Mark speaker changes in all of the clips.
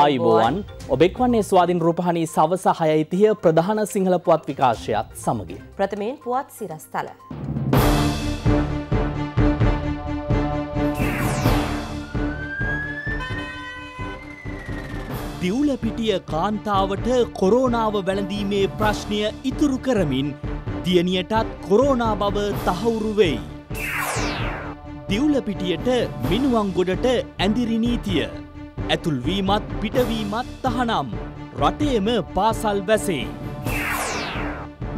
Speaker 1: ආයිබෝවන් ඔබෙක් වන්නේ ස්වාධීන් රූපහණී සවස හයයිතිය ප්‍රධාන සිංහල පුවත් විකාශයත් සමගින්.
Speaker 2: ප්‍රථමයෙන් පුවත් සිරස්ථල.
Speaker 1: දිවුලපිටිය කාන්තාවට කොරෝනාව වැළඳීමේ ප්‍රශ්නය ඉතුරු කරමින් දියණියටත් කොරෝනා බව තහවුරු වෙයි. දිවුලපිටියට මිනුවන්ගොඩට ඇඳිරි නීතිය ඇතුල්වීමත් පිටවීමත් තහනම්. රටේම පාසල් වැසේ.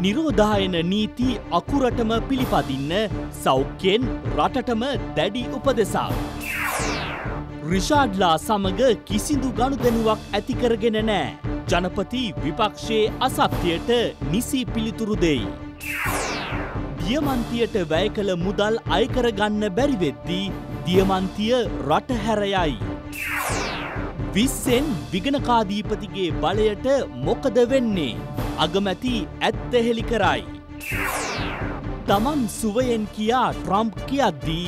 Speaker 1: නිරෝධායන නීති අකුරටම පිළිපදින්න සෞඛ්‍යයෙන් රටටම දැඩි උපදෙසා. රිෂාඩ්ලා සමඟ කිසිදු ගණුදැනුවක් ඇතිකරගෙන නෑ. ජනපති විපක්ෂයේ අසත්‍යයට නිසි පිළිතුරු දෙයි. දියමන්තියට වැය කළ මුදල් අයකරගන්න බැරිවෙද්දී දියමන්තිය රටහැරයයි. විස්සෙන් විගණකාදීපතිගේ බලයට මොකද වෙන්නේ. අගමැති ඇත්ත හෙළි කරයි. තමන් සුවයෙන් කියා ට්‍රම්ප් කියද්දී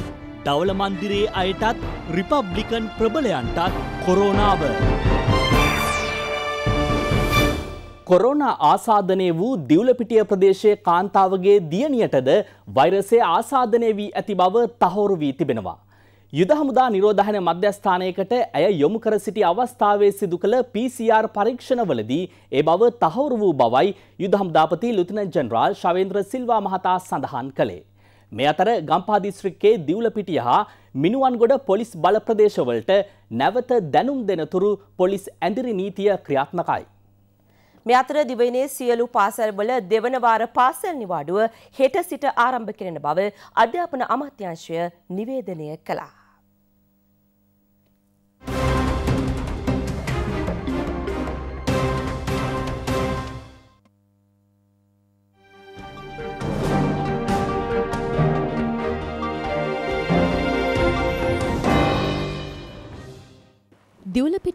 Speaker 1: දවල මන්දිරේ අයටත් රිපබ්ලිකන් ප්‍රබලයන්ටත් කොරෝනාව. කොරෝනා ආසාධනය වූ දිවුලපිටිය ප්‍රදේශයේ කාන්තාවගේ දියණියටද වෛරසය ආසාධනය වී ඇති බව තහවුරු වී තිබෙනවා. යුද හමුදා නිරෝධහන මධ්‍යස්ථානයකට ඇය යොමු කර සිටි අවස්ථාවේ සිදු කළ PCR පරීක්ෂණවලදී ඒ බව තහවුරු වූ බවයි යුද හමුදාපති ලුතිනන්ට් ජෙනරාල් ශවේන්ද්‍ර සිල්වා මහතා සඳහන් කළේ. මේ අතර ගම්පා දිස්ත්‍රික්කයේ දිවුලපිටිය හා මිනුවන්ගොඩ පොලිස් බල ප්‍රදේශවලට නැවත දැනුම් දෙනතුරු පොලිස් ඇඳිරි නීතිය ක්‍රියාත්මකයි.
Speaker 2: මේ අතර දිවයිනේ සියලු පාසල්වල දෙවන වාර පාසල් නිවාඩුව හෙට සිට ආරම්භ කෙරෙන බව අධ්‍යාපන අමාත්‍යාංශය නිවේදනය කළා.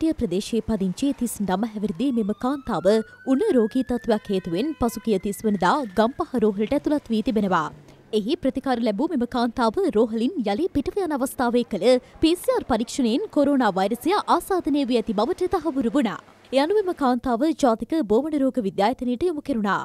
Speaker 3: හිටිය ප්‍රදේශයේ පදිංචි තිස් නමහැවිරිදී මෙම කාන්තාව උන රෝගී තත්ත්වයක් හේතුවෙන් පසුගිය තිස්වනදා ගම්පහ රෝහලට ඇතුළත් වී තිබෙනවා. එහි ප්‍රතිකාර ලැබූ මෙම කාන්තාව රෝහලින් යළි පිටව යන අවස්ථාවේ කළ PCR පරීක්ෂණයෙන් කොරෝනා වෛරසය ආසාදනය වී ඇති බවට තහවුරු වුණා. යනුවෙම කාන්තාව ජාතික බෝවන රෝග විද්‍යායතනයට යොමු කෙරුණා.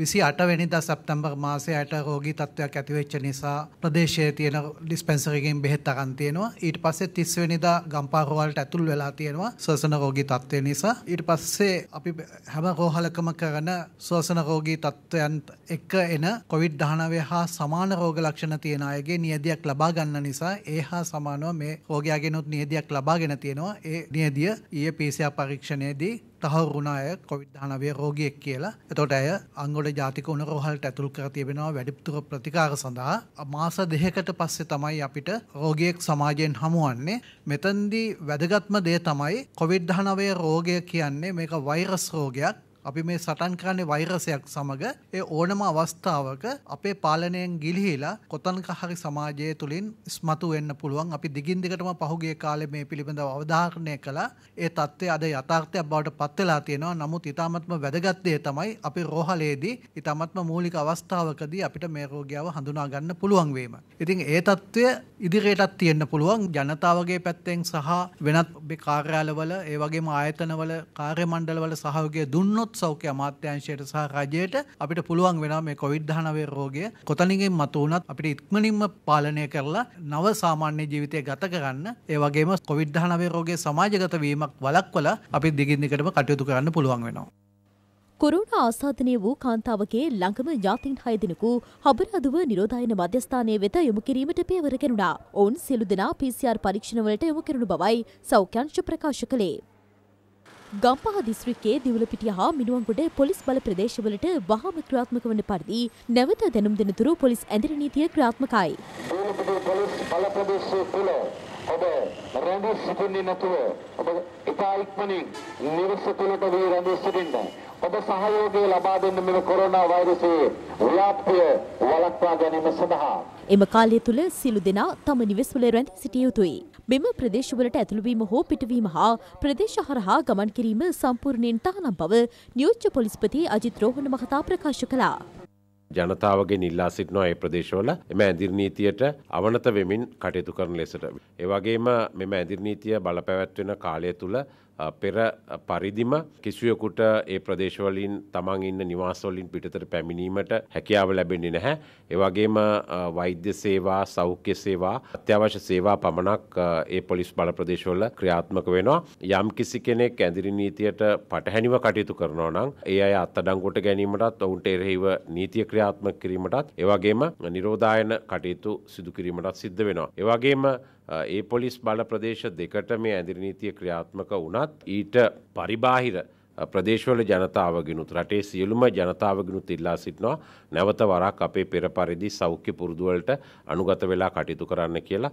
Speaker 4: විසි අටවැනිද සැප්තැම්බර් මාසයට රෝගී තත්ත්වයක් ඇතිවෙච්ච නිසා ප්‍රදේශයේ තියෙන ඩිස්පැන්සරකින් බෙහෙත් අරන් තියෙනවා ඊට පස්සේ තිස්වෙනිදා ගම්පාරවලට ඇතුල් වෙලා තියෙනවා ශ්වසන රෝගී තත්ත්වය නිසා ඊට පස්සේ අපි හැම රෝහලකම කරන ශ්වසන රෝගී තත්ත්වයන් එක්ක එන කොවිඩ් 19 හා සමාන රෝග ලක්ෂණ තියෙන අයගේ නියදියක් ලබා ගන්න නිසා ඒ හා සමානව මේ රෝගයාගෙනුත් නියදියක් ලබාගෙන තියෙනවා ඒ නියදිය ඊයේ PCR පරීක්ෂණයේදී තහවුරුණ අය කොවිද්ධානවය රෝගියෙක් කියලා එතොට ඇය අංගොඩ ජාතික උන රෝහල්ට ඇතුල් කර තිබෙනවා වැඩිපතුර ප්‍රතිකාර සඳහා මාස දෙහකට පස්සේ තමයි අපිට රෝගියෙක් සමාජයෙන් හමුවන්නේ මෙතන්දී වැදගත්ම දේ තමයි කොවිද්ධානවය රෝගය කියන්නේ මේක වෛරස් රෝගයක් අපි මේ සටන් කරන්නේ වෛරසයක් සමග ඒ ඕනම අවස්ථාවක අපේ පාලනයෙන් ගිලිහිලා කොතනක හරි සමාජය තුළින් ඉස්මතු වෙන්න පුළුවන් අපි දිගින් දිගටම පහුගිය කාලේ මේ පිළිබඳව අවධාරණය කළා ඒ தත්ත්වය අද යථාර්ථයක් බවට පත් වෙලා තියෙනවා නමුත් ඊටාත්ම වැදගත් දේ තමයි අපි රෝහලේදී ඊටාත්ම මූලික අවස්ථාවකදී අපිට මේ රෝගියාව හඳුනා ගන්න පුළුවන් වීම. ඉතින් ඒ தත්ත්වය ඉදිරියටත් තියෙන්න පුළුවන් ජනතාවගේ පැත්තෙන් සහ වෙනත් කාර්යාලවල ඒ වගේම ආයතනවල කාර්ය මණ්ඩලවල සහයෝගය දුන්නොත් සෞඛ්‍ය අමාත්‍යංශයට සහ රජයට අපිට පුළුවන් වෙනවා මේ කොවිඩ්ධනවේ රෝගය කොතනින්ගෙන් මතුවනත් අපිට ඉක්මනින්ම පාලනය කරලා නව සාමාන්‍ය ජීවිතය ගත කරන්න ඒ වගේම කොවිඩ්ධනවේ රෝගය සමාජගත වීමක් වලක්වල අපි දිගින් දිගටම කටයුතු කරන්න පුළුවන් වෙනවා.
Speaker 3: කොරුණ ආසාධනය වූ කාන්තාවගේ ළඟම ඥාතින් හයදිනකු හබරදුව නිරෝධයන මධ්‍යස්ථානය වෙත යොමු කිරීමට පේවර කෙනුණා. ඔවුන් සියලු දෙනා PCR පරීක්ෂණවලට යොමු කරනු බවයි සෞඛ්‍යංශ ප්‍රකාශ කළේ. ගම්පහ දිස්ත්‍රික්කයේ දිවුලපිටිය හා මිනුවන්ගොඩ පොලිස් බල ප්‍රදේශවලට වහාම ක්‍රියාත්මක වන පරිදි නැවත දැනුම් දෙනතුරු පොලිස් ඇඳර නීතිය ක්‍රියාත්මකයි.
Speaker 5: දිවුලපිටිය පොලිස් බල ප්‍රදේශය තුළ ඔබ රැඳී සිටින්නේ
Speaker 6: නැතුව ඔබ ඉතා ඉක්මනින් නිවස තුළට වී රැඳී සිටින්න. ඔබ සහයෝගය ලබා දෙන්න මෙම කොරෝනා වෛරසයේ ව්‍යාප්තිය වළක්වා ගැනීම සඳහා
Speaker 3: එම කාලය තුළ සිළු දෙනා තම නිවෙස්වල රැඳී සිටිය යුතුයි. මෙම ප්‍රදේශවලට ඇතුළුවීම හෝ පිටවීම හා ප්‍රදේශ හරහා ගමන් කිරීම සම්පූර්ණයෙන් තහනම් බව නියෝජ්‍ය පොලිස්පති අජිත් රෝහණ මහතා ප්‍රකාශ කළා.
Speaker 5: ජනතාවගේ නිල්ලා සිටිනවා ඒ ප්‍රදේශවල එම ඇදිර්නීතියට අවනත වෙමින් කටයුතු කරන ලෙසට. එවගේම මෙම ඇදිර්නීතිය බලපැවැත්වෙන කාලය තුළ පෙර පරිදිම කිසියකුට ඒ ප්‍රදේශවලින් තමන් ඉන්න නිවාසවලින් පිටතට පැමිණීමට හැකියාව ලැබෙන්නේ නැහැ. ඒවගේම වෛද්‍ය සේවා සෞඛ්‍ය සේවා අත්‍යවශ්‍ය සේවා පමණක් ඒ පොලිස් බල ප්‍රදේශවල ක්‍රියාත්මක වෙනවා. යම් කිසි කෙනෙක් ඇඳිරි නීතියට පටහැනිව කටයුතු කරනවා නම් ඒ අය අත්අඩංගුවට ගැනීමටත් ඔවුන්ට එරෙහිව නීතිය ක්‍රියාත්මක කිරීමටත් ඒවගේම නිරෝධායන කටයුතු සිදු කිරීමටත් සිද්ධ වෙනවා. ඒවගේම ඒ පොලිස් බල ප්‍රදේශ දෙකට මේ ඇදිරි නීතිය ක්‍රියාත්මක වුණත් ඊට පරිබාහිර ප්‍රදේශවල ජනතාවගෙනුත් රටේ සියලුම ජනතාවගෙනුත් ඉල්ලා සිටිනවා නැවත වරක් අපේ පෙර පරිදි සෞඛ්‍ය පුරුදුවලට අනුගත වෙලා කටයුතු කරන්න කියලා.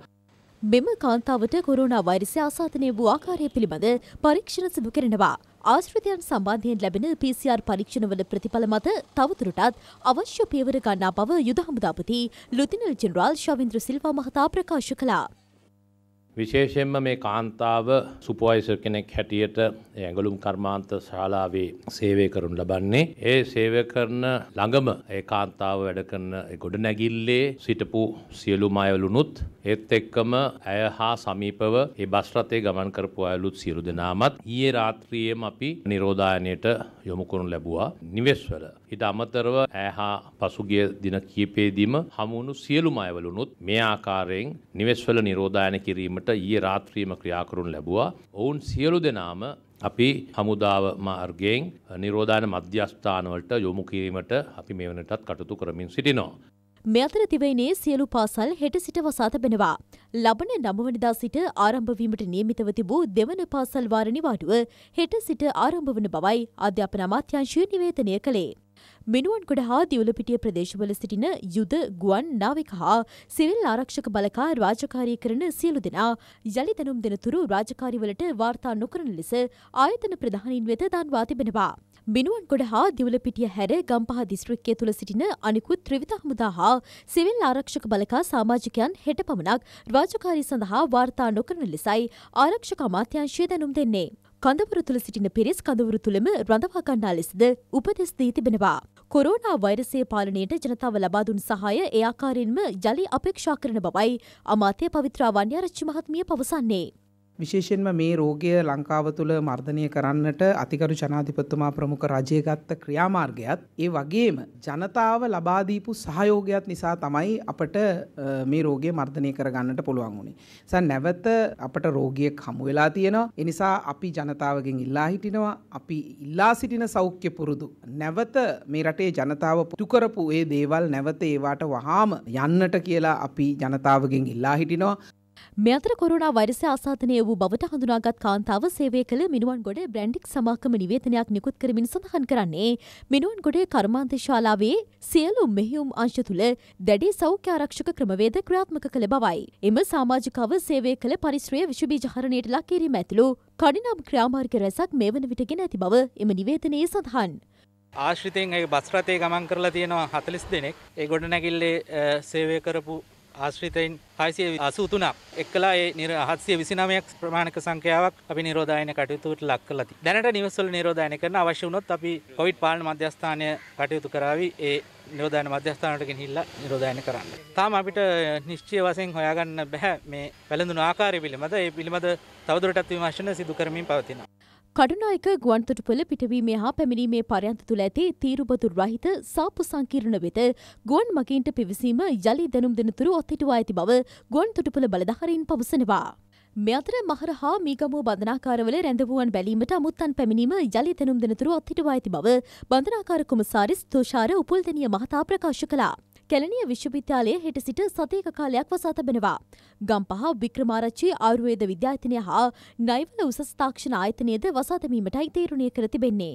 Speaker 3: මෙම කාන්තාවට කොරුණා වෛරසය ආසාතනය වූ ආකාරය පිළිබඳ පරීක්ෂණ සිදු කරනවා. ආශ්‍රිතයන් සම්බන්ධයෙන් ලැබෙන PCR පරීක්ෂණවල ප්‍රතිඵල මත තවදුරටත් අවශ්‍ය පියවර ගන්නා බව යුද හමුදාපති ලුතිනල් ජෙනරාල් ශවින්ද්‍ර සිල්වා මහතා ප්‍රකාශ කළා.
Speaker 5: විශේෂයෙන්ම මේ කාන්තාව සුපවයිස කෙනෙක් හැටියට ඇඟලුම් කර්මාන්ත ශාලාවේ සේවය කරනු ලබන්නේ. ඒ සේවය කරන ළඟම ඒ කාන්තාව වැඩ කරන ගොඩ නැගිල්ලේ සිටපු සියලුම අයවලුනුත් ඒත් එක්කම ඇය හා සමීපව ඒ බස් රථේ ගමන් කරපු අයලුත් සියලු දෙනාමත් ඊයේ රාත්‍රියේම අපි නිරෝධායනයට යොමු කරනු ලැබුවා නිවෙස්වල. හිට අමතරව ඇහා පසුගිය දින කියපේදීම හමුණු සියලුම අයවලුනුත් මේ ආකාරයෙන් නිවෙස්වල නිරෝධායන කිරීමට ඊයේ රාත්‍රීම ක්‍රියාකරුන් ලැබුවා. ඔවුන් සියලු දෙනාම අපි හමුදාව මාර්ගයෙන් නිරෝධාන මධ්‍යස්ථානවලට යොමු කිරීමට අපි මේ වනටත් කටතු කරමින් සිටිනවා.
Speaker 3: මේ අතර තිබෙන්නේ සියලු පාසල් හෙට සිට වසා තිබෙනවා. ලබන නවවනදා සිට ආරම්භ වීමට නියමිතව තිබූ දෙවන පාසල් වාර නිවාඩුව හෙට සිට ආරම්භ වන බවයි අධ්‍යාපන අමාත්‍යාංශය නිවේදනය කළේ. මිනුවන් ගොඩ හා දියුලපිටිය ප්‍රදේශවල සිටින යුද ගුවන් නාවික හා සිවිල් ආරක්ෂක බලකා රාජකාරී කරන සියලු දෙනා යළි දැනුම් දෙනතුරු රාජකාරිවලට වාර්තා නොකරන ලෙස ආයතන ප්‍රධානීන් වෙත දන්වා තිබෙනවා. මිනුවන් ගොඩ හා දිවලපිටිය හැර ගම්පහ දිස්ත්‍රික්කය තුළ සිටින අනිකුත් ත්‍රවිත හමුදා හා සිවිල් ආරක්ෂක බලකා සාමාජිකයන් හෙට පමණක් රාජකාරී සඳහා වාර්තා නොකරන ලෙසයි ආරක්ෂක අමාත්‍යංශය දැනුම් දෙන්නේ. කඳවුරු තුළ සිටින පිරිස් කඳවුරු තුළම රඳවා ගන්නා ලෙසද උපදෙස් දී තිබෙනවා. කොරෝනා වෛරසය පාලනයට ජනතාව ලබා දුන් සහාය ඒ ආකාරයෙන්ම ජලි අපේක්ෂා කරන බවයි අමාත්‍ය පවිත්‍රා වන්‍යාරච්චි මහත්මිය පවසන්නේ. විශේෂයෙන්ම
Speaker 2: මේ රෝගය ලංකාව තුළ මර්ධනය කරන්නට අතිකරු ජනාධිපතුමා ප්‍රමුඛ රජය ගත්ත ක්‍රියාමාර්ගයත් ඒ වගේම ජනතාව ලබාදීපු සහයෝගයක් නිසා තමයි අපට මේ රෝගය මර්ධනය කරගන්නට පුළුවන් වුණේ. ස නැවත අපට රෝගියෙක් හමු වෙලා තියෙනවා. එනිසා අපි ජනතාවගෙන් ඉල්ලා හිටිනවා. අපි ඉල්ලා සිටින සෞඛ්‍ය පුරුදු. නැවත මේ රටේ ජනතාව පුතු කරපු ඒ දේවල් නැවත ඒවාට වහාම යන්නට කියලා අපි ජනතාවගෙන් ඉල්ලා හිටිනවා.
Speaker 3: මේ අතර කොරුණා වෛරසය ආසාදනය වූ බවට හඳුනාගත් කාන්තාව සේවය කළ මිනුවන්ගොඩ බ්‍රැන්ඩික් සමාගම නිවේදනයක් නිකුත් කරමින් සඳහන් කරන්නේ මිනුවන්ගොඩ කර්මාන්ත ශාලාවේ සියලු මෙහෙයුම් අංශ තුළ දැඩි සෞඛ්‍ය ආරක්ෂක ක්‍රමවේද ක්‍රියාත්මක කළ බවයි. එම සමාජිකව සේවය කළ පරිශ්‍රය විශබීජ හරණයට ලක් කිරීම ඇතුළු කඩිනම් ක්‍රියාමාර්ග රැසක් මේ වන විට ගෙන ඇති බව එම නිවේදනයේ සඳහන්.
Speaker 1: ආශ්‍රිතයෙන් ඒ බස්රතය ගමන් කරලා තියෙනවා හතලිස් දෙනෙක් ඒ ගොඩ නැගිල්ලේ සේවය කරපු ආශ්‍රිතයින් පයිසිය අසූතුනක් එක්ලා නිර හත්සය විසිනමයක් ප්‍රමාණක සංකයාවක් අපි නිරෝධයන කටයුතුට ලක් කලති දැනට නිවසල් නිරෝධයන කරන අවශ්‍යනොත් අපි කොයිට් පාලන මධ්‍යස්ථානය කටයුතු කරාව ඒ නිරෝධයන මධ්‍යස්ථානට හිල්ල නිරෝධයන කරන්න. තාම අපිට නිශ්චය වසයෙන් හොයාගන්න බැහැ මේ පැළඳුන ආකාරය පිළිබඳ ඒ පිළිබඳ තවදුරටත් විමශන සිදුකරමින් පවතින.
Speaker 3: කඩුනායක ගුවන්තොටුපළ පිටවීමේ හා පැමිණීමේ පරයන්ත තුළ ඇති තීරුබදුර රහිත සාප්පු සංකීර්ණ වෙත ගුවන් මගීන්ට පිවිසීම යළි දැනුම් දෙනතුරු ඔත්හිටුවා ඇති බව ගුවන්තොටුපළ බලධහරින් පවසනවා. මෙ අතර මහර හා මීගමුව බඳනාකාරවල රැඳවුවන් බැලීමට අමුත්තන් පැමිණීම යළි දැනුම් දෙනතුරු ඔත්හිටුවා ඇති බව බඳනාකාර කොමසාරිස් තෝෂාර උපුල්දනිය මහතා ප්‍රකාශ කලා. කැලණිය විශ්වවිද්‍යාලය හෙට සිට සතියක කාලයක් වසා තබෙනවා. ගම්පහ වික්‍රමාරච්චි ආයුර්වේද විද්‍යායතනය හා නයිවල උසස් තාක්ෂණ ආයතනයද වසා තැබීමටයි තීරණය කර තිබෙන්නේ.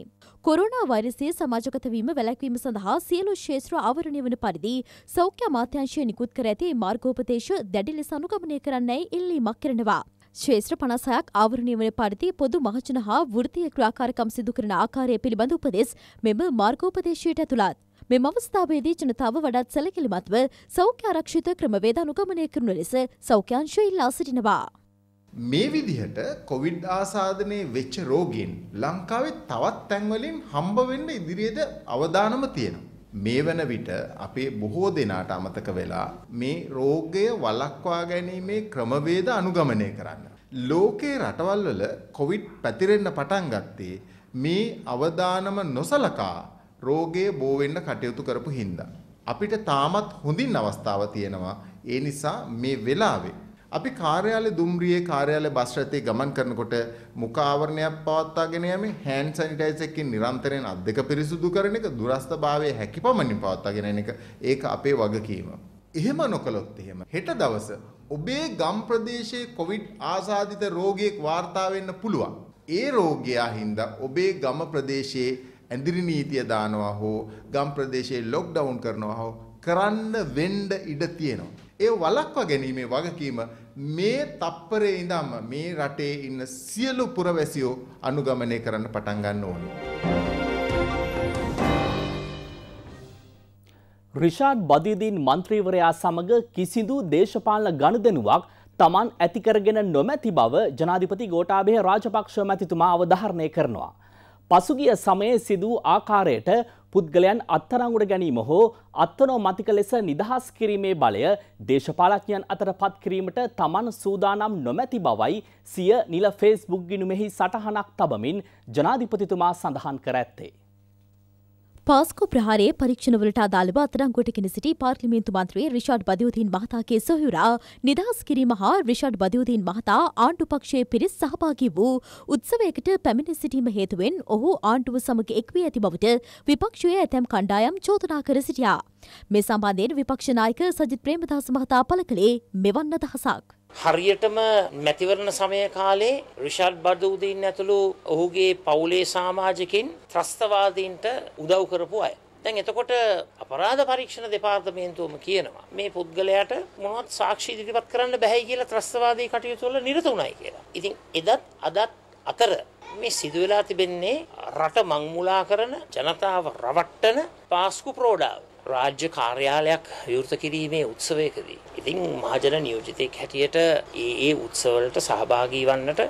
Speaker 3: කොරෝනා වෛරසය සමාජගත වීම වැළැක්වීම සඳහා සියලු ක්ෂේත්‍ර ආවරණය වන පරිදි සෞඛ්‍ය අමාත්‍යාංශය නිකුත් කර ඇති මාර්ගෝපදේශ දැඩි ලෙස අනුගමනය කරන්නයි ඉල්ලීමක් කරනවා. ශේත්‍ර පනසයක් ආවරණය වන පරිදි පොදු මහජන හා වෘතිය ක්‍රාකාරකම් සිදු කරන ආකාරය පිළිබඳ උපදෙස් මෙම මාර්ගෝපදේශයට ඇතුළත්. මෙම අවස්ථාවේදී ජනතාව වඩාත් සැලකිලිමත්ව සෞඛ්‍ය ආරක්ෂිත ක්‍රමවේද අනුගමනය කරන ලෙස සෞඛ්‍යාංශය ඉල්ලා සිටිනවා.
Speaker 6: මේ විදිහට කොවිඩ් ආසාධනය වෙච්ච රෝගීන් ලංකාවේ තවත් තැන්වලින් හම්බවෙන්න ඉදිරියේද අවධානම තියෙනවා. මේ වන විට අපේ බොහෝ දෙනාට අමතක වෙලා මේ රෝගය වලක්වා ගැනීමේ ක්‍රමවේද අනුගමනය කරන්න. ලෝකයේ රටවල්වල කොවිඩ් පැතිරෙන්න පටන් ගත්තේ මේ අවධානම නොසලකා රෝගයේ බෝ වෙන්න කටයුතු කරපු හින්දා අපිට තාමත් හොඳින් අවස්ථාව තියෙනවා ඒ නිසා මේ වෙලාවේ අපි කාර්යාලය දුම්රියේ කාර්යාලය බස් රථයේ ගමන් කරනකොට මුඛ ආවරණයක් පවත්වාගෙන යමේ හෑන්ඩ් සැනිටයිසර් එකකින් නිරන්තරයෙන් අත් දෙක පිරිසුදු කරන එක දුරස්ථභාවයේ හැකිපමණින් පවත්වාගෙන යන එක ඒක අපේ වගකීම. එහෙම නොකළොත් එහෙම හෙට දවස ඔබේ ගම් ප්‍රදේශයේ කොවිඩ් ආසාදිත රෝගියෙක් වාර්තා වෙන්න පුළුවන්. ඒ රෝගයා හින්දා ඔබේ ගම ප්‍රදේශයේ ඇඳිරි නීතිය දානවා හෝ ගම් ප්‍රදේශයේ ලොක්ඩවුන් කරනවා හෝ කරන්න වෙන්න ඉඩ තියෙනවා. ඒ වලක්වා ගැනීමේ වගකීම මේ තප්පරේ ඉඳන්ම මේ රටේ ඉන්න
Speaker 1: සියලු පුරවැසියෝ අනුගමනය කරන්න පටන් ගන්න ඕනේ. රිෂාඩ් බදීදීන් මන්ත්‍රීවරයා සමඟ කිසිදු දේශපාලන ගණුදෙනුවක් තමන් ඇතිකරගෙන නොමැති බව ජනාධිපති ගෝටාභය රාජපක්ෂ මැතිතුමා අවධාරණය කරනවා. පසුගිය සමයේ සිදූ ආකාරයට පුද්ගලයන් අත්තරංගුට ගැනීම හෝ අත්තනෝමතික ලෙස නිදහස් කිරීමේ බලය දේශපාලඥයන් අතර පත් කිරීමට තමන් සූදානම් නොමැති බවයි සිය නිල ෆේස්බුක් ගිනුමෙහි සටහනක් තබමින් ජනාධිපතිතුමා සඳහන් කර ඇත්තේ.
Speaker 3: පාස්කු ප්‍රහාරයේ පරීක්ෂණවලට අදාළව අත්අඩංගුවටගෙන සිටි පාර්ලිමේන්තු මන්ත්‍රී රිෂාඩ් බදියුදීන් මහතාගේ සොහොයුරා නිදහස් කිරීම හා රිෂාඩ් බදියුදීන් මහතා ආණ්ඩු පක්ෂයේ පිරිස් සහභාගී වූ උත්සවයකට පැමිණ සිටීම හේතුවෙන් ඔහු ආණ්ඩුව සමග එක්වී ඇති බවට විපක්ෂයේ ඇතැම් කණ්ඩායම් චෝදනා කර සිටියා. මේ සම්බන්ධයෙන් විපක්ෂ නායක සජිත් ප්‍රේමදාස මහතා පළ කළේ මෙවන් අදහසක්.
Speaker 6: හරියටම මැතිවරණ සමය කාලේ රිෂඩ් බඩූදීන් ඇතුළු ඔහුගේ පවුලේ සමාජිකින් ත්‍රස්තවාදීන්ට උදව් කරපු අය. දැන් එතකොට අපරාධ පරීක්ෂණ දෙපාර්තමේන්තුවම කියනවා මේ පුද්ගලයාට මොනවත් සාක්ෂි ඉදිරිපත් කරන්න බැහැ කියලා ත්‍රස්තවාදී කටයුතු වල නිරත වුණයි කියලා. ඉතින් එදත් අදත් අතර මේ සිදු වෙලා තිබෙන්නේ රට මංමුලා කරන ජනතාව රවට්ටන පාස්කු ප්‍රෝඩාව. රාජ්‍ය කාර්යාලයක් විවෘත කිරීමේ උත්සවයකදී. ඉතින් මහජන නියෝජිතයෙක් හැටියට ඒ ඒ උත්සවලට සහභාගී වන්නට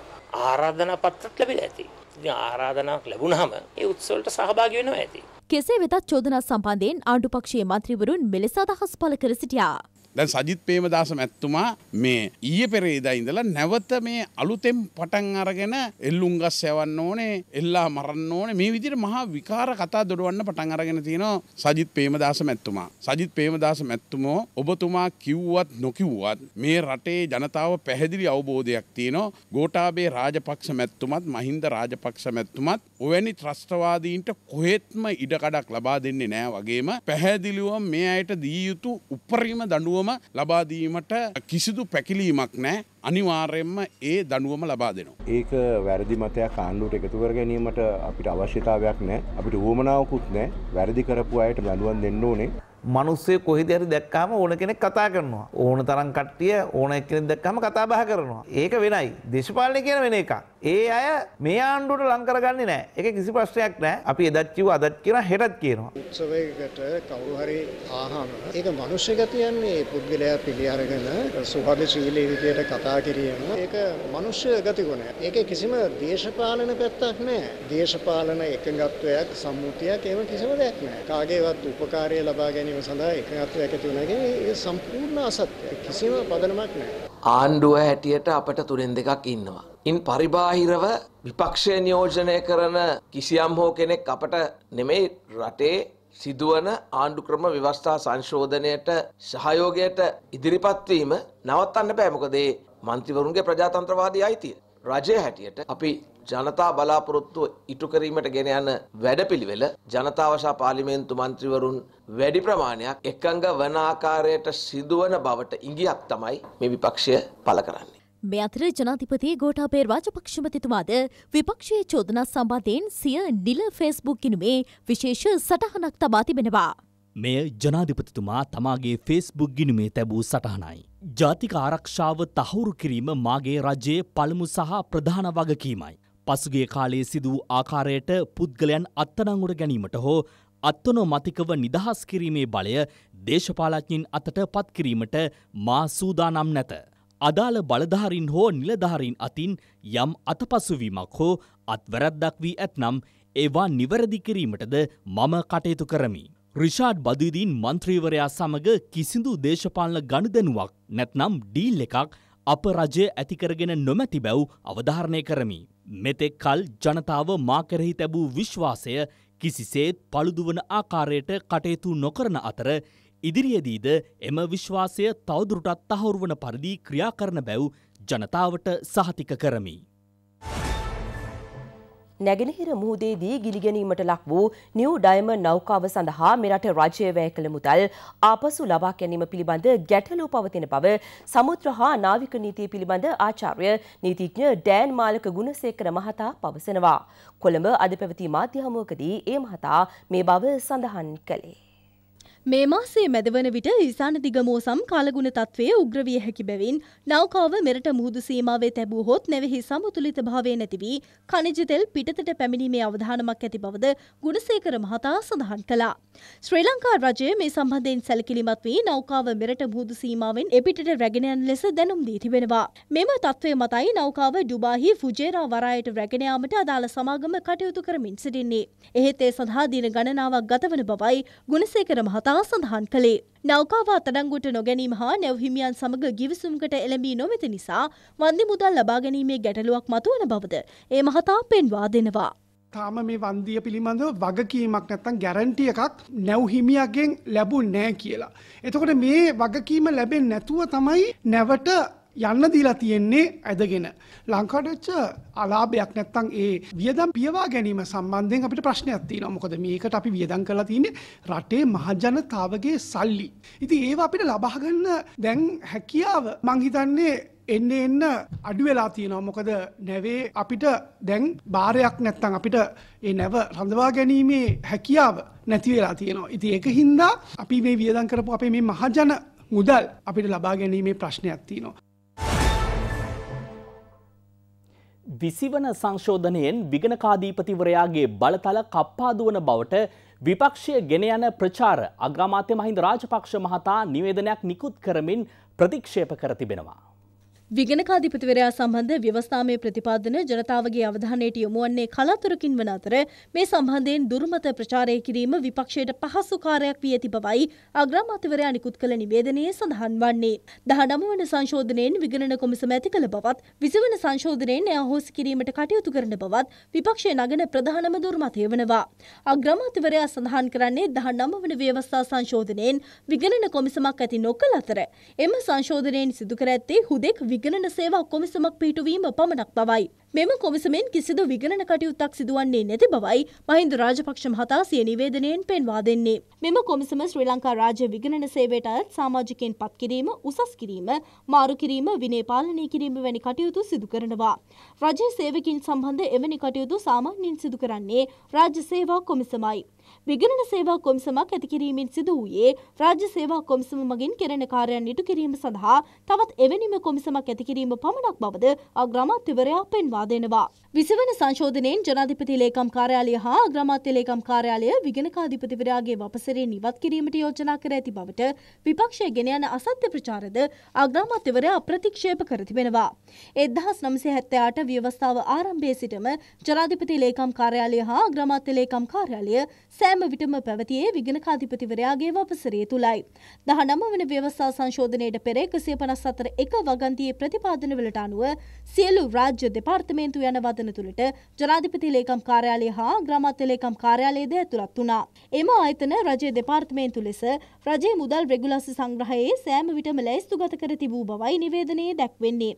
Speaker 6: ආරාධනා පත්‍රත් ලැබිලා ඇති. ඉතින් ආරාධනාවක් ලැබුණාම ඒ උත්සවලට සහභාගී වෙනවා ඇති.
Speaker 3: කෙසේ වෙතත් චෝදනා සම්බන්ධයෙන් ආණ්ඩුපක්ෂයේ මන්ත්‍රීවරුන් මෙලෙස අදහස් පළ කර සිටියා.
Speaker 5: දැන් සජිත් ප්‍රේමදාස මැතිතුමා මේ ඊයේ පෙරේදා ඉඳලා නැවත මේ අලුතෙන් පටන් අරගෙන එල්ලුම්ගස් යවන්න ඕනේ, එල්ලා මරන්න ඕනේ මේ විදිහට මහා විකාර කතා දොඩවන්න පටන් අරගෙන තිනවා සජිත් ප්‍රේමදාස මැතිතුමා. සජිත් ප්‍රේමදාස මැතිතුමෝ ඔබතුමා කිව්වත් නොකිව්වත් මේ රටේ ජනතාව පැහැදිලි අවබෝධයක් තියෙනවා. ගෝඨාභය රාජපක්ෂ මැතිතුමත් මහින්ද රාජපක්ෂ මැතිතුමත් ඔවැනි ත්‍රස්තවාදීන්ට කොහෙත්ම ඉඩකඩක් ලබා දෙන්නේ නැහැ වගේම පැහැදිලිව මේ අයට දී යුතු උපරිම දඬුවම දඬුවම ලබාදීමට කිසිදු පැකිලීමක් නෑ අනිවාර්යෙන්ම ඒ දනුවම ලබා දෙනවා.
Speaker 6: ඒක වැරදි මතයක් ආණ්ඩුවට එකතු කර ගැනීමට අපිට අවශ්‍යතාවයක් නෑ අපිට වුවමනාවකුත් නෑ වැරදි කරපු අයට දනුවන් දෙන්න ඕනේ මනුස්සේ කොහෙද හරි දැක්කම ඕන කෙනෙක් කතා
Speaker 4: කරනවා. ඕන තරම් කට්ටිය ඕන එක්කෙනෙක් දැක්කම කතා බහ කරනවා. ඒක වෙනයි. දේශපාලනය කියන වෙන එකක්. ඒ අය මේ ආණ්ඩුවට ලං කරගන්නේ නැහැ. ඒක කිසි ප්‍රශ්නයක් නැහැ. අපි එදත් කිව්ව අදත් කියන හෙටත් කියනවා.
Speaker 6: උත්සවයකට කවුරු හරි ආහන ඒක මිනිස්සු ගතියන්නේ පුද්ගලයා පිළිඅරගෙන සුහදශීලී විදියට කතා කිරීම. ඒක මිනිස්සු ගතිගුණයක්. ඒකේ කිසිම දේශපාලන පැත්තක් නැහැ. දේශපාලන එකඟත්වයක් සම්මුතියක් ඒව කිසිම දෙයක් නැහැ. කාගේවත් උපකාරය ලබා ගැනීම ගැනීම සඳහා එකඟත්වයක් ඇති වුණා කියන්නේ ඒ සම්පූර්ණ
Speaker 2: අසත්‍ය කිසිම පදනමක් නැහැ. ආණ්ඩුව හැටියට අපට තුනෙන් දෙකක් ඉන්නවා. ඉන් පරිබාහිරව විපක්ෂය නියෝජනය කරන කිසියම් හෝ කෙනෙක් අපට නෙමෙයි රටේ සිදුවන ආණ්ඩු ක්‍රම ව්‍යවස්ථා සංශෝධනයට සහයෝගයට ඉදිරිපත්වීම නවත්තන්න බෑ මොකද ඒ මන්ත්‍රිවරුන්ගේ ප්‍රජාතන්ත්‍රවාදී අයිතිය. රජය හැටියට අපි ජනතා බලාපොරොත්තුව ඉටු කිරීමට ගෙන යන වැඩපිළිවෙල ජනතා වශා පාර්ලිමේන්තු මන්ත්‍රීවරුන් වැඩි ප්‍රමාණයක් එකඟ වන ආකාරයට සිදුවන බවට ඉඟියක් තමයි මේ විපක්ෂය පළ කරන්නේ.
Speaker 3: මේ අතර ජනාධිපති ගෝඨාභය රාජපක්ෂමතිතුමාද විපක්ෂයේ චෝදනා සම්බන්ධයෙන් සිය නිල ෆේස්බුක් ගිණුමේ විශේෂ සටහනක් තබා තිබෙනවා.
Speaker 1: මෙය ජනාධිපතිතුමා තමාගේ ෆේස්බුක් ගිනුමේ තැබූ සටහනයි. ජාතික ආරක්ෂාව තහවුරු කිරීම මාගේ රජයේ පළමු සහ ප්‍රධාන වගකීමයි. පසුගේ කාලයේ සිදූ ආකාරයට පුද්ගලයන් අත්තනංගුට ගැනීමට හෝ අත්තනෝ මතිකව නිදහස් කිරීමේ බලය දේශපාලඥින් අතට පත්කිරීමට මා සූදානම් නැත. අදාළ බලධාරින් හෝ නිලධාරින් අතින් යම් අතපසුවීමක් හෝ අත්වරද්දක් වී ඇත්නම් ඒවා නිවැරදි කිරීමටද මම කටයුතු කරමි. රිෂාඩ් බදීදීන් මන්ත්‍රීවරයා සමඟ කිසිදු දේශපාලන ගණුදැනුවක් නැත්නම් ඩීල් එකක් අප රජය ඇතිකරගෙන නොමැති බැව් අවධාරණය කරමි. මෙතෙක් කල් ජනතාව මාකරෙහි තැබූ විශ්වාසය කිසිසේත් පළුදුවන ආකාරයට කටයුතු නොකරන අතර ඉදිරියේදීද එම විශ්වාසය තවදුරටත් තහවුරුවන පරිදි ක්‍රියා කරන බැව් ජනතාවට සහතික කරමි.
Speaker 2: නැගෙනහිර මුහුදේදී ගිලිගැනීමට ලක් වූ නිව් ඩයම නෞකාව සඳහා මෙරට රජය වැය කළ මුදල් ආපසු ලබා ගැනීම පිළිබඳ ගැටලු පවතින බව සමුද්‍ර හා නාවික නීතිය පිළිබඳ ආචාර්ය නීතිඥ ඩෑන් මාලක ගුණසේකර මහතා පවසනවා. කොළඹ අද පැවති මාධ්‍ය හමුවකදී ඒ මහතා මේ බව සඳහන් කළේ. මේ මාසේ
Speaker 7: මැදවන විට ඉසාන
Speaker 2: දිගමෝසම් කාලගුණ
Speaker 7: තත්වයේ උග්‍රවිය හැකි බැවින් නෞකාව මෙරට මුහුදු සීමාවේ තැබූ හොත් නැවෙහි සමතුලිත භාවය නැතිවී කනිජ තෙල් පිටතට පැමිණීමේ අවධානමක් ඇති බවද ගුණසේකර මහතා සඳහන් කළා. ශ්‍රී ලංකා රජය මේ සම්බන්ධයෙන් සැලකිලිමත් වී නෞකාව මෙරට මුහුදු සීමාවෙන් එපිටට රැගෙන යන ලෙස දැනුම් දී තිබෙනවා. මෙම තත්ත්වය මතයි නෞකාව ඩුබාහි ෆුජේරා වරායට රැගෙන යාමට අදාළ සමාගම කටයුතු කරමින් සිටින්නේ. එහෙත් ඒ සඳහා දින ගණනාවක් ගතවන බවයි ගුණසේකර මහතා වටා සඳහන් කළේ. නෞකාව අතඩංගුට නොගැනීම හා නැවහිමියන් සමඟ ගිවිසුම්කට එළඹී නොමැත නිසා වන්දි මුදල් ලබා ගැනීමේ ගැටලුවක් මතුවන බවද ඒ මහතා පෙන්වා දෙනවා.
Speaker 4: තාම මේ වන්දිය පිළිබඳව වගකීමක් නැත්තම් ගැරන්ටි එකක් නැවහිමියගෙන් ලැබුන්නේ නැහැ කියලා. එතකොට මේ වගකීම ලැබෙන්නේ නැතුව තමයි නැවට යන්න දීලා තියෙන්නේ ඇදගෙන. ලංකාටච්ච අලාභයක් නැත්තං ඒ වියදම් පියවා ගැනීම සම්බන්ධයෙන් අපිට ප්‍රශ්නයක් තියෙනවා. මොකද මේකට අපි වියදම් කරලා තියෙන්නේ රටේ මහජනතාවගේ සල්ලි. ඉතින් ඒව අපිට ලබා ගන්න දැන් හැකියාව මං හිතන්නේ එන්න එන්න අඩු වෙලා තියෙනවා මොකද නැවේ අපිට දැන් භාරයක් නැත්තං අපිට ඒ නැව රඳවා ගැනීමේ හැකියාව නැති වෙලා තියෙනවා. ඉති ඒක හින්දා අපි මේ වියදන් කරපු අපේ මේ මහජන මුදල් අපිට
Speaker 1: ලබා ගැනීමේ ප්‍රශ්නයක් තියෙනවා. විසිවන සංශෝධනයෙන් විගණකාධීපතිවරයාගේ බලතල කප්පාදුවන බවට විපක්ෂය ගෙන යන ප්‍රචාර අග්‍රාමාත්‍ය මහින්ද රාජපක්ෂ මහතා නිවේදනයක් නිකුත් කරමින් ප්‍රතික්ෂේප කර තිබෙනවා.
Speaker 7: විගණකාධිපතිවරයා සම්බන්ධ ව්‍යවස්ථාමය ප්‍රතිපාදන ජනතාවගේ අවධානයට යොමුවන්නේ කලාතුරකින් වන අතර මේ සම්බන්ධයෙන් දුර්මත ප්‍රචාරය කිරීම විපක්ෂයට පහසු කාර්යයක් වී ඇති බවයි අග්‍රාමාත්‍යවරයා නිකුත් කළ නිවේදනයේ සඳහන් වන්නේ. දහනම වන සංශෝධනයෙන් විගණන කොමිසම ඇති කළ බවත් විසවන සංශෝධනයෙන් එය අහෝසි කිරීමට කටයුතු කරන බවත් විපක්ෂය නගන ප්‍රධානම දුර්මතය වනවා. අග්‍රාමාත්‍යවරයා සඳහන් කරන්නේ දහනම වන ව්‍යවස්ථා සංශෝධනයෙන් විගණන කොමිසමක් ඇති නොකළ අතර එම සංශෝධනයෙන් සිදු කර ඇත්තේ හුදෙක් විගණන සේවා කොමිසමක් පිටුවීම පමණක් බවයි. මෙම කොමිසමෙන් කිසිදු විගණන කටයුත්තක් සිදුවන්නේ නැති බවයි මහින්ද රාජපක්ෂ මහතා සිය නිවේදනයෙන් පෙන්වා දෙන්නේ. මෙම කොමිසම ශ්‍රී ලංකා රාජ්‍ය විගණන සේවයට අයත් සාමාජිකයන් පත් කිරීම, උසස් කිරීම, මාරු කිරීම, විනය පාලනය කිරීම වැනි කටයුතු සිදු කරනවා. රජයේ සේවකින් සම්බන්ධ එවැනි කටයුතු සාමාන්‍යයෙන් සිදු කරන්නේ රාජ්‍ය සේවා කොමිසමයි. විගණන සේවා කොමිසමක් ඇතිකිරීමෙන් සිදු වූයේ රාජ්‍ය සේවා කොමිසම මගින් කෙරෙන කාර්යයන් ඉටු කිරීම සඳහා තවත් එවැනිම කොමිසමක් ඇතිකිරීම පමණක් බවද අග්‍රාමාත්‍යවරයා පෙන්වා දෙනවා. විසවන සංශෝධනයෙන් ජනාධිපති ලේකම් කාර්යාලය හා අග්‍රාමාත්‍ය ලේකම් කාර්යාලය විගණකාධිපතිවරයාගේ වපසරේ නිවත් කිරීමට යෝජනා කර ඇති බවට විපක්ෂය ගෙන යන අසත්‍ය ප්‍රචාරද අග්‍රාමාත්‍යවරයා ප්‍රතික්ෂේප කර තිබෙනවා. එදහස් නම්සේ හැත්තයාට ව්‍යවස්ථාව ආරම්භය සිටම ජනාධිපති ලේකම් කාර්යාලය හා අග්‍රමාත්‍ය ලේකම් කාර්යාලය සෑම සෑම විටම පැවතියේ විගණකාධිපතිවරයාගේ වපසරය තුළයි. දහ නම වන ව්‍යවස්ථා සංශෝධනයට පෙර එකසිය පනස් අතර එක වගන්තියේ ප්‍රතිපාදන වලට අනුව සියලු රාජ්‍ය දෙපාර්තමේන්තු යන වදන තුළට ජනාධිපති ලේකම් කාර්යාලය හා ග්‍රාමාත්‍ය ලේකම් කාර්යාලයේද ඇතුළත් වුණා. එම ආයතන රජයේ දෙපාර්තමේන්තු ලෙස රජයේ මුදල් රෙගුලාසි සංග්‍රහයේ සෑම විටම ලැයිස්තුගත කර තිබූ බවයි නිවේදනයේ දැක්වෙන්නේ.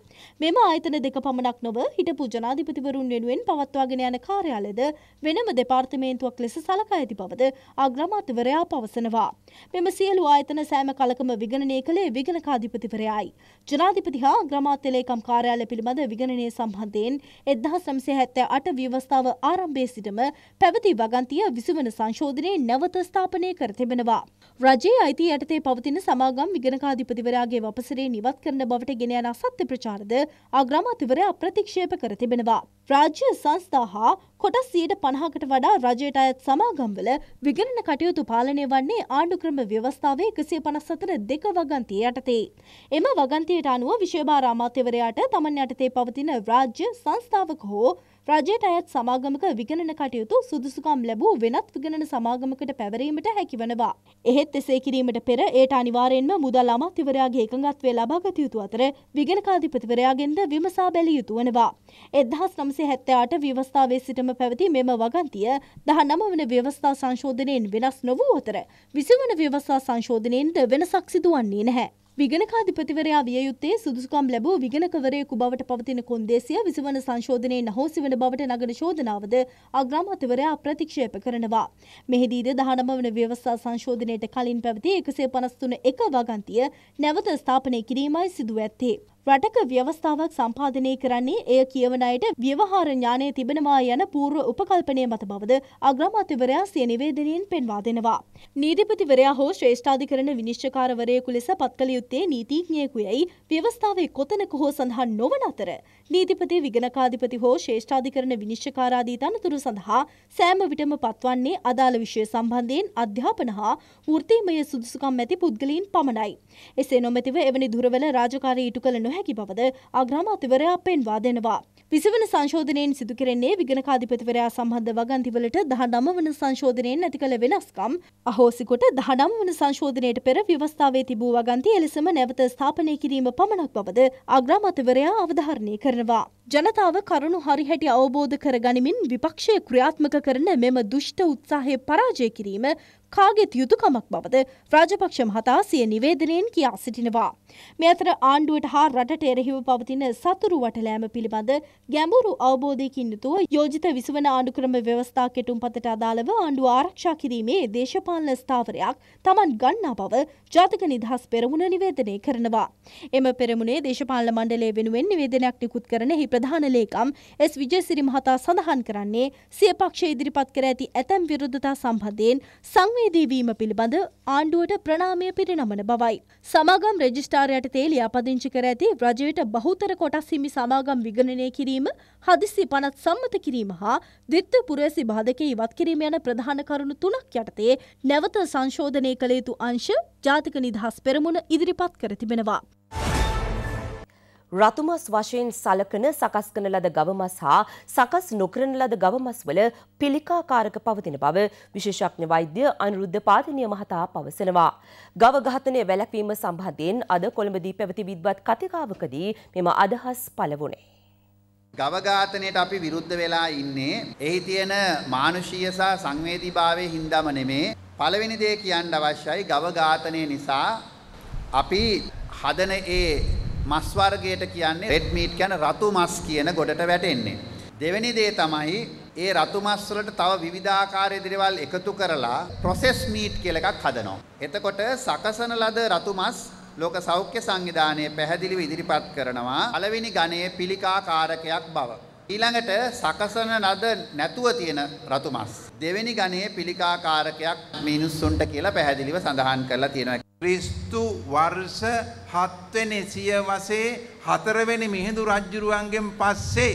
Speaker 7: මෙම ආයතන දෙක පමණක් නොව හිටපු ජනාධිපතිවරුන් වෙනුවෙන් පවත්වාගෙන යන කාර්යාලයද වෙනම දෙපාර්තමේන්තුවක් ලෙස සලකා ඇති බවද අග්‍රමාත්‍යවරයා පවසනවා. මෙම සියලු ආයතන සෑම කලකම විගණනය කළේ විගණකාධිපතිවරයායි. ජනාධිපති හා අග්‍රමාත්‍ය ලේකම් කාර්යාලය පිළිබඳ විගණනය සම්බන්ධයෙන් 1978 ව්‍යවස්ථාව ආරම්භයේ සිටම පැවති වගන්තිය විසුවන සංශෝධනයේ නැවත ස්ථාපනය කර තිබෙනවා. රජයේ අයිති යටතේ පවතින සමාගම් විගණකාධිපතිවරයාගේ වපසරේ නිවත් කරන බවට ගෙන යන අසත්‍ය ප්‍රචාරද අග්‍රමාත්‍යවරයා ප්‍රතික්ෂේප කර තිබෙනවා. රාජ්‍ය සංස්ථා හා කොටස් සීට පණහකට වඩා රජයට අයත් සමාගම්වල විගණන කටයුතු පාලනය වන්නේ ආණ්ඩුක්‍රම ව්‍යවස්ථාවේ එකසිය පනස්සතර දෙක වගන්තිය යටතේ. එම වගන්තියට අනුව විශේභාරාමාත්‍යවරයාට තමන් යටතේ පවතින රාජ්‍ය සංස්ථාවක හෝ රජයට අයත් සමාගමක විගණන කටයුතු සුදුසුකම් ලැබූ වෙනත් විගණන සමාගමකට පැවරීමට හැකිවනවා. එහෙත් එසේ කිරීමට පෙර ඒට අනිවාර්යෙන්ම මුදල් අමාත්‍යවරයාගේ එකඟත්වය ලබාගත යුතු අතර විගණකාධිපතිවරයාගෙන්ද විමසා බැලිය යුතු වනවා. එදහස් නම්සේ හැත්තයාට ව්‍යවස්ථාවේ සිටම පැවති මෙම වගන්තිය දහ නම වන ව්‍යවස්ථා සංශෝධනයෙන් වෙනස් නොවූ අතර විසිවන ව්‍යවස්ථා සංශෝධනයෙන්ද වෙනසක් සිදුවන්නේ නැහැ. විගණකාධිපතිවරයා විය යුත්තේ සුදුසුකම් ලැබූ විගණකවරයෙකු බවට පවතින කොන්දේසිය විසවන සංශෝධනයේ නහෝසි වන බවට නගන ශෝධනාවද අග්‍රාමාත්‍යවරයා ප්‍රතික්ෂේප කරනවා. මෙහිදීද දහනම වන ව්‍යවස්ථා සංශෝධනයට කලින් පැවති එකසේ පනස්තුන එක වගන්තිය නැවත ස්ථාපනය කිරීමයි සිදුව ඇත්තේ. රටක ව්‍යවස්ථාවක් සම්පාධනය කරන්නේ එය කියවන අයට ව්‍යවහාර ඥානය තිබෙනවා යන පූර්ව උපකල්පනය මත බවද අග්‍රාමාත්‍යවරයා සිය නිවේදනයෙන් පෙන්වා දෙනවා. නීතිපතිවරයා හෝ ශ්‍රේෂ්ඨාධිකරණ විනිශ්චකාරවරයෙකු ලෙස පත්කළ යුත්තේ නීතිඥයෙකු යැයි ව්‍යවස්ථාවේ කොතනක හෝ සඳහන් නොවන අතර නීතිපති විගණකාධිපති හෝ ශේෂ්ඨාධිකරණ විනිශ්චකාරාදී තනතුරු සඳහා සෑම විටම පත්වන්නේ අදාළ විෂය සම්බන්ධයෙන් අධ්‍යාපන හා වෘත්තීමය සුදුසුකම් ඇති පුද්ගලීන් පමණයි. එසේ නොමැතිව එවැනි දුරවල රාජකාරී ඉටු කළ නොහැකි බවද අග්‍රාමාත්‍යවරයා පෙන්වා දෙනවා. විසවන සංශෝධනයෙන් සිදුකරන්නේ විගණකාධිපතිවරයා සම්බන්ධ වගන්තිවලට දහ නම වන සංශෝධනයෙන් ඇති කළ වෙනස්කම් අහෝසිකොට දහනම් වන සංශෝධනයට පෙර ව්‍යවස්ථාවේ තිබූ වගන්ති එලෙසම නැවත ස්ථාපනය කිරීම පමණක් බවද අග්‍රාමතවරයා අවධාරණය කරනවා. ජනතාව කරුණු හරිහැටි අවබෝධ කර ගනිමින් විපක්ෂය ක්‍රියාත්මක කරන මෙම දුෂ්ට උත්සාහය පරාජය කිරීම කාගෙත් යුතුකමක් බවද රාජපක්ෂ මහතා සිය නිවේදනයෙන් කියා සිටිනවා. මේ අතර ආණ්ඩුවට හා රටට එරෙහිව පවතින සතුරු වටලෑම පිළිබඳ ගැඹුරු අවබෝධයකින් යුතුව යෝජිත විසවන ආණ්ඩුක්‍රම ව්‍යවස්ථා කෙටුම්පතට අදාළව ආණ්ඩුව ආරක්ෂා කිරීමේ දේශපාලන ස්ථාවරයක් තමන් ගන්නා බව ජාතික නිදහස් පෙරමුණ නිවේදනය කරනවා. එම පෙරමුණේ දේශපාලන මණ්ඩලය වෙනුවෙන් නිවේදනයක් නිකුත් කරන එහි ප්‍රධාන ලේකම් එස් විජයසිරි මහතා සඳහන් කරන්නේ සිය පක්ෂ ඉදිරිපත් කර ඇති ඇතැම් විරුද්ධතා සම්බන්ධයෙන් සංවි සංවේදීවීම පිළිබඳ ආණ්ඩුවට ප්‍රනාමය පිරිනමන බවයි. සමාගම් රෙජිස්ටාරයට තේ ලියාපදිංචි කර ඇති රජයට බහුතර කොටස් හිමි සමාගම් විගණනය කිරීම හදිසි පනත් සම්මත කිරීම හා දිත්ත පුරේසි බාධක ඉවත් කිරීම යන ප්‍රධාන කරුණු තුනක් යටතේ නැවත සංශෝධනය කළ යුතු අංශ ජාතික නිදහස් පෙරමුණ ඉදිරිපත් කර තිබෙනවා.
Speaker 2: රතුමස් වශයෙන් සලකන සකස් කරන ලද ගවමස් හා සකස් නොකරන ලද ගවමස් වල පිළිකාකාරක පවතින බව විශේෂඥ වෛද්‍ය අනුරුද්ධ පාතිනිය මහතා පවසනවා. ගව ඝාතනය වැළැක්වීම සම්බන්ධයෙන් අද කොළඹදී පැවති විද්වත් කතිකාවකදී මෙම අදහස් පළවුණේ.
Speaker 4: ගව ඝාතනයට අපි විරුද්ධ වෙලා ඉන්නේ එහි තියෙන මානුෂීය සහ සංවේදීභාවයේ හින්දාම නෙමේ. පළවෙනි දේ කියන්න අවශ්‍යයි ගව ඝාතනය නිසා අපි හදන ඒ මස් වර්ගයට කියන්නේ රෙඩ් මීට් කියන්නේ රතු මස් කියන ගොඩට වැටෙන්නේ. දෙවෙනි දේ තමයි ඒ රතු මස් වලට තව විවිධාකාරයේ දේවල් එකතු කරලා ප්‍රොසෙස් මීට් කියලා එකක් හදනවා. එතකොට සකසන ලද රතු මස් ලෝක සෞඛ්‍ය සංවිධානය පැහැදිලිව ඉදිරිපත් කරනවා පළවෙනි ගණයේ පිළිකාකාරකයක් බව. ඊළඟට සකසන ලද නැතුව තියෙන රතු මස් දෙවෙනි ගණයේ පිළිකාකාරකයක්
Speaker 6: මිනිස්සුන්ට කියලා පැහැදිලිව සඳහන් කරලා තියෙනවා. ක්‍රිස්තු වර්ෂ හත්වෙනි සියවසේ හතරවෙනි මිහිඳු රජ්ජුරුවන්ගෙන් පස්සේ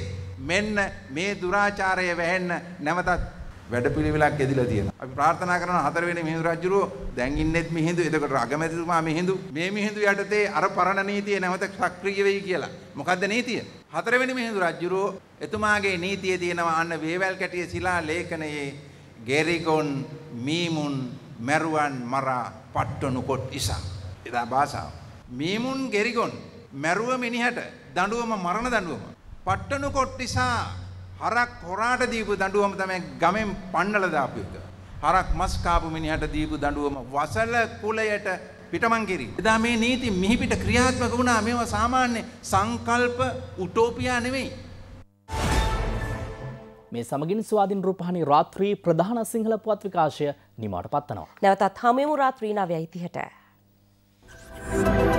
Speaker 6: මෙන්න මේ දුරාචාරය වැහෙන්න නැවතත් වැඩපිළිවෙලක් ඇදිලා තියෙනවා. අපි ප්‍රාර්ථනා කරන හතරවෙනි මිහිඳු රජුරෝ දැන් ඉන්නෙත් මිහිඳු. එතකොට අගමැතිතුමා මිහිඳු. මේ මිහිඳු යටතේ අර පරණ නීතිය නැවත සක්‍රිය වෙයි කියලා. මොකද්ද නීතිය? හතරවෙනි මිහිඳු රජුරෝ එතුමාගේ නීතිය තියෙනවා අන්න වේවැල් කැටිය ශිලා ලේඛනයේ ගෙරිගොන් මීමුන් මැරුවන් මරා පට්ටනු කොට් ඉසා. එදා භාසාාව. මීමුන් ගෙරිගොන් මැරුව මිනිහට දඩුවම මරණ දඩුවම. පට්ටනු කොට් නිසා හරක් හොරාට දීපු දඩුවම තමයි ගමෙන් පණ්ඩල දාපයුක. හරක් මස්කාපු මිනිහට දීපු දඩුවම වසල කුලයට පිටමංගිරි. එදා මේ නීති මිහිපිට ක්‍රියාත්මක වුණා මෙවා සාමාන්‍ය සංකල්ප උටෝපියා නෙවෙයි.
Speaker 1: මේ සමගින් ස්වාධින් රූපහණි රාත්‍රී ප්‍රධාන සිංහල පුවත් විකාශය නිමාට පත්වනවා. නැවතත් හමමු රාත්‍රීනාවයි තිහට. Thank you.